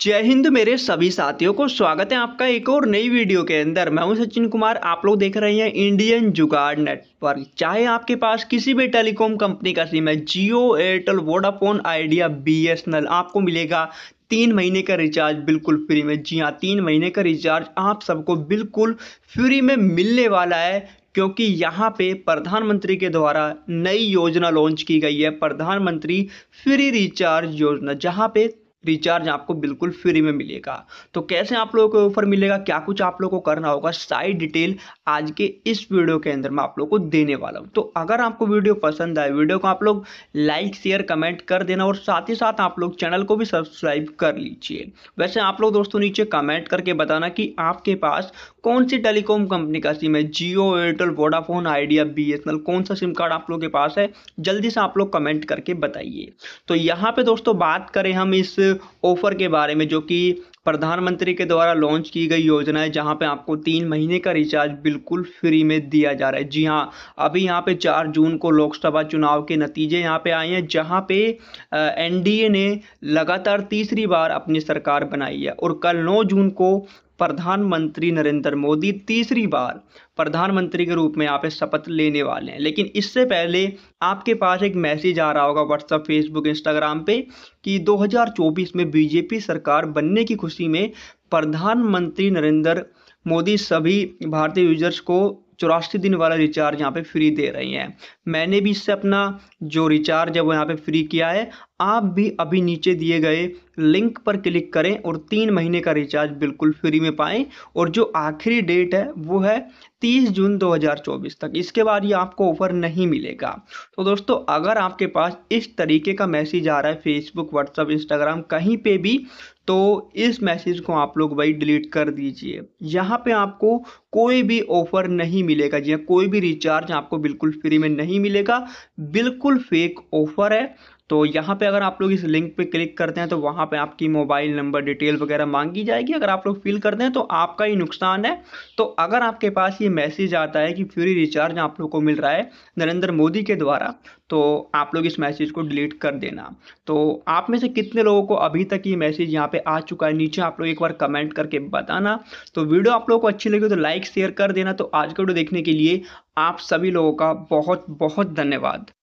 जय हिंद मेरे सभी साथियों को स्वागत है आपका एक और नई वीडियो के अंदर मैं हूं सचिन कुमार आप लोग देख रहे हैं इंडियन जुगाड़ नेटवर्क चाहे आपके पास किसी भी टेलीकॉम कंपनी का सिम है Jio Airtel Vodafone Idea BSNL आपको मिलेगा तीन महीने का रिचार्ज बिल्कुल फ्री में जी हाँ तीन महीने का रिचार्ज आप सबको बिल्कुल फ्री में मिलने वाला है क्योंकि यहाँ पे प्रधानमंत्री के द्वारा नई योजना लॉन्च की गई है प्रधानमंत्री फ्री रिचार्ज योजना जहाँ पे रिचार्ज आपको बिल्कुल फ्री में मिलेगा तो कैसे आप लोगों को ऑफर मिलेगा क्या कुछ आप लोगों को करना होगा सारी डिटेल आज के इस वीडियो के अंदर मैं आप लोग को देने वाला हूँ तो अगर आपको वीडियो पसंद आए वीडियो को आप लोग लाइक शेयर कमेंट कर देना और साथ ही साथ आप लोग चैनल को भी सब्सक्राइब कर लीजिए वैसे आप लोग दोस्तों नीचे कमेंट करके बताना कि आपके पास कौन सी टेलीकॉम कंपनी का सिम है Jio Airtel Vodafone Idea B कौन सा सिम कार्ड आप लोग के पास है जल्दी से आप लोग कमेंट करके बताइए तो यहाँ पे दोस्तों बात करें हम इस ऑफ़र के बारे में जो कि प्रधानमंत्री के द्वारा लॉन्च की गई योजना है जहां पे आपको तीन महीने का रिचार्ज बिल्कुल फ्री में दिया जा रहा है जी हां अभी यहां पे चार जून को लोकसभा चुनाव के नतीजे यहां पे आए हैं जहां पे एनडीए ने लगातार तीसरी बार अपनी सरकार बनाई है और कल नौ जून को प्रधानमंत्री नरेंद्र मोदी तीसरी बार प्रधानमंत्री के रूप में यहाँ पे शपथ लेने वाले हैं लेकिन इससे पहले आपके पास एक मैसेज आ रहा होगा व्हाट्सअप फेसबुक इंस्टाग्राम पे कि 2024 में बीजेपी सरकार बनने की खुशी में प्रधानमंत्री नरेंद्र मोदी सभी भारतीय यूजर्स को चौरासी दिन वाला रिचार्ज यहाँ पे फ्री दे रही हैं मैंने भी इससे अपना जो रिचार्ज है वो यहाँ पे फ्री किया है आप भी अभी नीचे दिए गए लिंक पर क्लिक करें और तीन महीने का रिचार्ज बिल्कुल फ्री में पाएँ और जो आखिरी डेट है वो है 30 जून 2024 तक इसके बाद ये आपको ऑफर नहीं मिलेगा तो दोस्तों अगर आपके पास इस तरीके का मैसेज आ रहा है फेसबुक व्हाट्सअप इंस्टाग्राम कहीं पे भी तो इस मैसेज को आप लोग भाई डिलीट कर दीजिए यहाँ पे आपको कोई भी ऑफर नहीं मिलेगा जी कोई भी रिचार्ज आपको बिल्कुल फ्री में नहीं मिलेगा बिल्कुल फेक ऑफर है तो यहाँ पे अगर आप लोग इस लिंक पे क्लिक करते हैं तो वहाँ पे आपकी मोबाइल नंबर डिटेल वगैरह मांगी जाएगी अगर आप लोग फिल करते हैं तो आपका ही नुकसान है तो अगर आपके पास ये मैसेज आता है कि फ्री रिचार्ज आप लोग को मिल रहा है नरेंद्र मोदी के द्वारा तो आप लोग इस मैसेज को डिलीट कर देना तो आप में से कितने लोगों को अभी तक ये मैसेज यहाँ पर आ चुका है नीचे आप लोग एक बार कमेंट करके बताना तो वीडियो आप लोग को अच्छी लगी तो लाइक शेयर कर देना तो आज का वीडियो देखने के लिए आप सभी लोगों का बहुत बहुत धन्यवाद